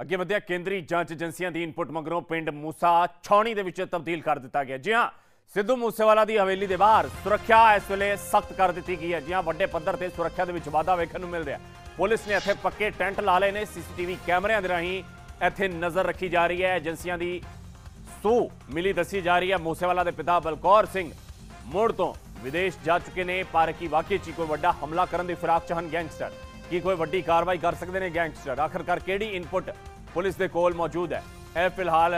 ਅੱਗੇ ਵਧਿਆ ਕੇਂਦਰੀ ਜਾਂਚ ਏਜੰਸੀਆਂ ਦੀ ਇਨਪੁਟ ਮੰਗਰੋਂ ਪਿੰਡ ਮੂਸਾ ਛੌਣੀ ਦੇ ਵਿੱਚ ਤਬਦੀਲ ਕਰ ਦਿੱਤਾ ਗਿਆ ਜੀ ਹਾਂ ਸਿੱਧੂ ਮੂਸੇਵਾਲਾ ਦੀ ਹਵੇਲੀ ਦੇ ਬਾਹਰ ਸੁਰੱਖਿਆ ਇਸ ਵੇਲੇ ਸਖਤ ਕਰ ਦਿੱਤੀ ਗਈ ਹੈ ਜੀ ਹਾਂ ਵੱਡੇ ਪੱਧਰ ਤੇ ਸੁਰੱਖਿਆ ਦੇ ਵਿੱਚ ਵਾਧਾ ਵੇਖਣ ਨੂੰ ਮਿਲ ਰਿਹਾ ਪੁਲਿਸ ਨੇ ਇੱਥੇ ਪੱਕੇ ਟੈਂਟ ਲਾ ਲਏ ਨੇ ਸੀਸੀਟੀਵੀ ਕੈਮਰਿਆਂ ਦੇ ਰਾਹੀਂ ਇੱਥੇ ਨਜ਼ਰ ਰੱਖੀ ਜਾ ਰਹੀ ਹੈ ਏਜੰਸੀਆਂ ਦੀ ਸੋ ਮਿਲੀ ਦੱਸੀ ਜਾ ਰਹੀ ਹੈ ਮੂਸੇਵਾਲਾ ਦੇ ਪਿਤਾ ਬਲਕੌਰ ਸਿੰਘ ਮੋੜ ਤੋਂ ਵਿਦੇਸ਼ ਜਾ ਚੁੱਕੇ ਨੇ ਪਰ ਕੀ ਵਾਕਈ 'ਚ ਕੋਈ ਵੱਡਾ ਹਮਲਾ ਕਰਨ ਦੀ ਫਿਰਾਕ ਚ ਹਨ ਗੈਂਗਸਟਰ ਕੀ ਕੋਈ ਵੱਡੀ ਕਾਰਵਾਈ ਕਰ ਸਕਦੇ ਨੇ ਗੈਂਗਸਟਰ ਆਖਰਕਾਰ ਕਿਹੜੀ ਇਨਪੁਟ ਪੁਲਿਸ ਦੇ ਕੋਲ ਮੌਜੂਦ ਹੈ ਇਹ ਫਿਲਹਾਲ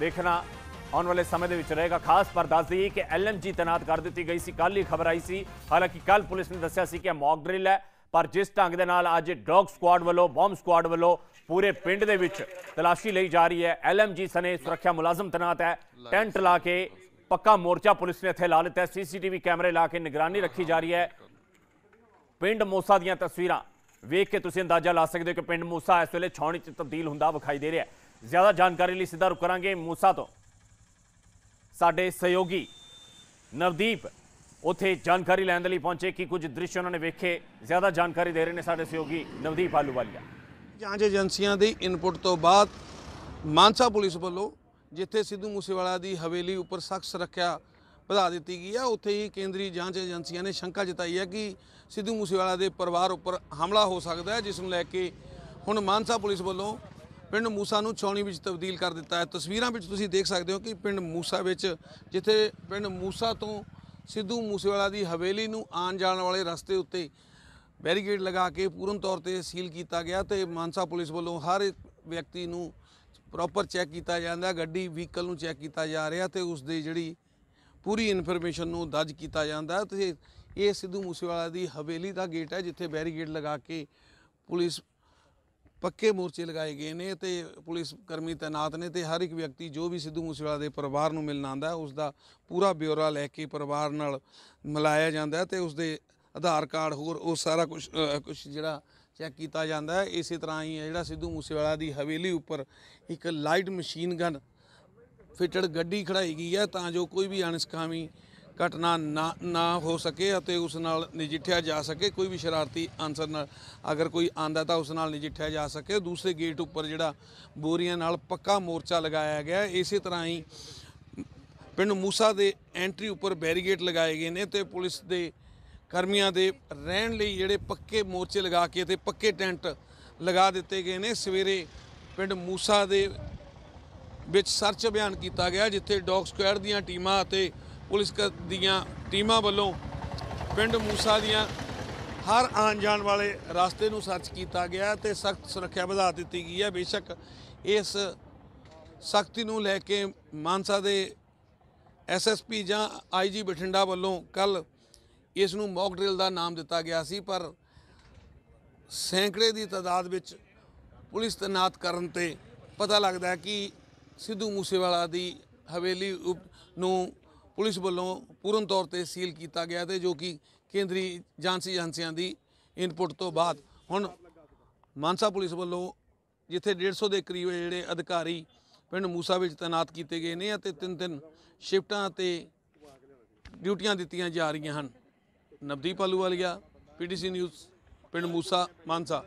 ਦੇਖਣਾ ਆਉਣ ਵਾਲੇ ਸਮੇਂ ਦੇ ਵਿੱਚ ਰਹੇਗਾ ਖਾਸ ਪਰ ਦੱਸ ਦਈਏ ਕਿ ਐਲਐਮਜੀ ਤਨਾਤ ਕਰ ਦਿੱਤੀ ਗਈ ਸੀ ਕੱਲ ਹੀ ਖਬਰ ਆਈ ਸੀ ਹਾਲਾਂਕਿ ਕੱਲ ਪੁਲਿਸ ਨੇ ਦੱਸਿਆ ਸੀ ਕਿ ਮੌਕ ਡ੍ਰਿਲ ਹੈ ਪਰ ਜਿਸ ਢੰਗ ਦੇ ਨਾਲ ਅੱਜ ਡੌਗ ਸਕੁਆਡ ਵੱਲੋਂ ਬੰਬ ਸਕੁਆਡ ਵੱਲੋਂ ਪੂਰੇ ਪਿੰਡ ਦੇ ਵਿੱਚ ਤਲਾਸ਼ੀ ਲਈ ਜਾ ਰਹੀ ਹੈ ਐਲਐਮਜੀ ਸਨੇ ਸੁਰੱਖਿਆ ਮੁਲਾਜ਼ਮ ਤਨਾਤ ਹੈ ਟੈਂਟ ਲਾ ਕੇ ਪੱਕਾ ਮੋਰਚਾ ਪੁਲਿਸ ਨੇ ਇੱਥੇ ਲਾ ਲਿੱਤਾ ਸੀਸੀਟੀਵੀ ਕੈਮਰੇ ਲਾ ਕੇ ਨਿਗਰਾਨੀ ਰੱਖੀ ਜਾ ਰਹੀ ਹੈ ਪਿੰਡ ਮੋਸਾ ਦੀਆਂ ਤਸਵੀਰਾਂ ਵੇਖ ਕੇ ਤੁਸੀਂ ਅੰਦਾਜ਼ਾ ਲਾ ਸਕਦੇ ਹੋ ਕਿ ਪਿੰਡ ਮੂਸਾ ਇਸ ਵੇਲੇ ਛੌਣੀ 'ਚ ਤਬਦੀਲ ਹੁੰਦਾ ਵਿਖਾਈ ਦੇ ਰਿਹਾ ਹੈ ਜ਼ਿਆਦਾ ਜਾਣਕਾਰੀ ਲਈ ਸਿੱਧਾ ਰੁਕ ਕਰਾਂਗੇ ਮੂਸਾ ਤੋਂ ਸਾਡੇ ਸਹਿਯੋਗੀ ਨਵਦੀਪ ਉਥੇ ਜਾਣਕਾਰੀ ਲੈਣ ਦੇ ਲਈ ਪਹੁੰਚੇ ਕਿ ਕੁਝ ਦ੍ਰਿਸ਼ ਉਹਨਾਂ ਨੇ ਵੇਖੇ ਜ਼ਿਆਦਾ ਜਾਣਕਾਰੀ ਦੇ ਰਹੇ ਨੇ ਸਾਡੇ ਸਹਿਯੋਗੀ ਨਵਦੀਪ ਆਲੂਵਾਲੀਆ ਜਾਂਚ ਏਜੰਸੀਆਂ ਦੀ ਇਨਪੁਟ ਤੋਂ ਬਾਅਦ ਮਾਨਸਾ ਪੁਲਿਸ ਵੱਲੋਂ ਜਿੱਥੇ ਸਿੱਧੂ ਮੂਸੇਵਾਲਾ ਦੀ ਹਵੇਲੀ ਉੱਪਰ ਸਖਤ ਸੁਰੱਖਿਆ ਵਧਾ ਦਿੱਤੀ ਗਈ ਆ ਉੱਥੇ ਹੀ ਕੇਂਦਰੀ ਜਾਂਚ ਏਜੰਸੀਆਂ ਨੇ ਸ਼ੰਕਾ ਜਤਾਈ ਹੈ ਕਿ ਸਿੱਧੂ ਮੂਸੇਵਾਲਾ ਦੇ ਪਰਿਵਾਰ ਉੱਪਰ ਹਮਲਾ ਹੋ ਸਕਦਾ ਹੈ ਜਿਸ ਨੂੰ ਲੈ ਕੇ ਹੁਣ ਮਾਨਸਾ ਪੁਲਿਸ ਵੱਲੋਂ ਪਿੰਡ ਮੂਸਾ ਨੂੰ ਚੌਣੀ ਵਿੱਚ ਤਬਦੀਲ ਕਰ ਦਿੱਤਾ ਹੈ ਤਸਵੀਰਾਂ ਵਿੱਚ ਤੁਸੀਂ ਦੇਖ ਸਕਦੇ ਹੋ ਕਿ ਪਿੰਡ ਮੂਸਾ ਵਿੱਚ ਜਿੱਥੇ ਪਿੰਡ ਮੂਸਾ ਤੋਂ ਸਿੱਧੂ ਮੂਸੇਵਾਲਾ ਦੀ ਹਵੇਲੀ ਨੂੰ ਆਉਣ ਜਾਣ ਵਾਲੇ ਰਸਤੇ ਉੱਤੇ ਬੈਰੀਕੇਡ ਲਗਾ ਕੇ ਪੂਰਨ ਤੌਰ ਤੇ ਸੀਲ ਕੀਤਾ ਗਿਆ ਤੇ ਮਾਨਸਾ ਪੁਲਿਸ ਵੱਲੋਂ ਹਰ ਵਿਅਕਤੀ ਨੂੰ ਪ੍ਰੋਪਰ ਚੈੱਕ ਕੀਤਾ ਜਾਂਦਾ ਗੱਡੀ ਵਹੀਕਲ ਨੂੰ ਚੈੱਕ ਕੀਤਾ ਜਾ ਰਿਹਾ ਤੇ ਉਸ ਦੇ ਜਿਹੜੀ ਪੂਰੀ ਇਨਫੋਰਮੇਸ਼ਨ ਨੂੰ ਦਰਜ ਕੀਤਾ ਜਾਂਦਾ ਤੇ ਇਹ ਸਿੱਧੂ ਮੂਸੇਵਾਲਾ ਦੀ ਹਵੇਲੀ ਦਾ ਗੇਟ ਹੈ ਜਿੱਥੇ ਬੈਰੀਕੇਡ ਲਗਾ ਕੇ ਪੁਲਿਸ ਪੱਕੇ ਮੋਰਚੇ ਲਗਾਏ ਗਏ ਨੇ ਤੇ ਪੁਲਿਸ ਕਰਮੀ ਤਾਇਨਾਤ ਨੇ ਤੇ ਹਰ ਇੱਕ ਵਿਅਕਤੀ ਜੋ ਵੀ ਸਿੱਧੂ ਮੂਸੇਵਾਲਾ ਦੇ ਪਰਿਵਾਰ ਨੂੰ ਮਿਲਣ ਆਂਦਾ ਉਸ ਦਾ ਪੂਰਾ ਬਿਊਰਾ ਲੈ ਕੇ ਪਰਿਵਾਰ ਨਾਲ ਮਿਲਾਇਆ ਜਾਂਦਾ ਤੇ ਉਸ ਦੇ ਆਧਾਰ ਕਾਰਡ ਹੋਰ ਉਹ ਸਾਰਾ ਕੁਝ ਕੁਝ ਜਿਹੜਾ ਚੈੱਕ ਕੀਤਾ ਜਾਂਦਾ ਇਸੇ ਤਰ੍ਹਾਂ ਹੀ ਜਿਹੜਾ ਸਿੱਧੂ ਮੂਸੇਵਾਲਾ ਦੀ ਹਵੇਲੀ ਉੱਪਰ ਇੱਕ ਲਾਈਟ ਮਸ਼ੀਨ ਗਨ ਫਿਟਡ ਗੱਡੀ ਖੜਾਈ ਗਈ ਹੈ ਤਾਂ ਜੋ ਕੋਈ ਵੀ ਅਣਸਖਾਵੀ ਘਟਨਾ ਨਾ ਨਾ ਹੋ ਸਕੇ ਅਤੇ ਉਸ ਨਾਲ ਨਜਿੱਠਿਆ ਜਾ ਸਕੇ ਕੋਈ ਵੀ ਸ਼ਰਾਰਤੀ ਅਨਸਰ ਨਾਲ ਅਗਰ ਕੋਈ ਆਂਦਾ ਤਾਂ ਉਸ ਨਾਲ ਨਜਿੱਠਿਆ ਜਾ ਸਕੇ ਦੂਸਰੇ ਗੇਟ ਉੱਪਰ ਜਿਹੜਾ ਬੋਰੀਆਂ ਨਾਲ ਪੱਕਾ ਮੋਰਚਾ ਲਗਾਇਆ ਗਿਆ ਇਸੇ ਤਰ੍ਹਾਂ ਹੀ ਪਿੰਡ ਮੂਸਾ ਦੇ ਐਂਟਰੀ ਉੱਪਰ ਬੈਰੀਗੇਟ ਲਗਾਏ ਗਏ ਨੇ ਤੇ ਪੁਲਿਸ ਦੇ ਕਰਮੀਆਂ ਦੇ ਰਹਿਣ ਲਈ ਜਿਹੜੇ ਪੱਕੇ ਮੋਰਚੇ ਲਗਾ ਕੇ ਤੇ ਪੱਕੇ ਟੈਂਟ ਲਗਾ ਦਿੱਤੇ ਗਏ ਨੇ ਸਵੇਰੇ ਪਿੰਡ ਮੂਸਾ ਦੇ ਵਿੱਚ ਸਰਚ ਅਭਿਆਨ ਕੀਤਾ ਗਿਆ ਜਿੱਥੇ ਡੌਗ ਸਕੁਐਡ ਦੀਆਂ ਟੀਮਾਂ ਅਤੇ ਪੁਲਿਸ ਦੀਆਂ ਟੀਮਾਂ ਵੱਲੋਂ ਪਿੰਡ ਮੂਸਾ ਦੀਆਂ ਹਰ ਆਣ ਜਾਣ ਵਾਲੇ ਰਸਤੇ ਨੂੰ ਸਰਚ ਕੀਤਾ ਗਿਆ ਤੇ ਸਖਤ ਸੁਰੱਖਿਆ ਵਧਾ ਦਿੱਤੀ ਗਈ ਹੈ ਬੇਸ਼ੱਕ ਇਸ ਸਖਤੀ ਨੂੰ ਲੈ ਕੇ ਮਾਨਸਾ ਦੇ ਐਸਐਸਪੀ ਜਾਂ ਆਈਜੀ ਬਠਿੰਡਾ ਵੱਲੋਂ ਕੱਲ ਇਸ ਨੂੰ ਮੌਕ ਡ੍ਰਿਲ ਦਾ ਨਾਮ ਦਿੱਤਾ ਗਿਆ ਸੀ ਪਰ ਸੈਂਕੜੇ ਦੀ ਤਦਾਦ ਵਿੱਚ ਪੁਲਿਸ ਤਨਾਤ ਕਰਨ ਤੇ ਪਤਾ ਲੱਗਦਾ ਕਿ ਸਿੱਧੂ ਮੂਸੇਵਾਲਾ ਦੀ ਹਵੇਲੀ ਨੂੰ ਪੁਲਿਸ ਵੱਲੋਂ ਪੂਰਨ ਤੌਰ ਤੇ ਸੀਲ ਕੀਤਾ ਗਿਆ ਤੇ ਜੋ ਕਿ ਕੇਂਦਰੀ ਜਾਂਚ ਏਜੰਸੀਆਂ ਦੀ ਇਨਪੁਟ ਤੋਂ ਬਾਅਦ ਹੁਣ ਮਾਨਸਾ ਪੁਲਿਸ ਵੱਲੋਂ ਜਿੱਥੇ 150 ਦੇ ਕਰੀਬ ਜਿਹੜੇ ਅਧਿਕਾਰੀ ਪਿੰਡ ਮੂਸਾ ਵਿੱਚ ਤਾਇਨਾਤ ਕੀਤੇ ਗਏ ਨੇ ਅਤੇ ਤਿੰਨ ਤਿੰਨ ਸ਼ਿਫਟਾਂ ਤੇ ਡਿਊਟੀਆਂ ਦਿੱਤੀਆਂ ਜਾ ਰਹੀਆਂ ਹਨ ਨਵਦੀਪ ਆਲੂਵਾਲੀਆ ਪੀਟੀਸੀ ਨਿਊਜ਼ ਪਿੰਡ ਮੂਸਾ ਮਾਨਸਾ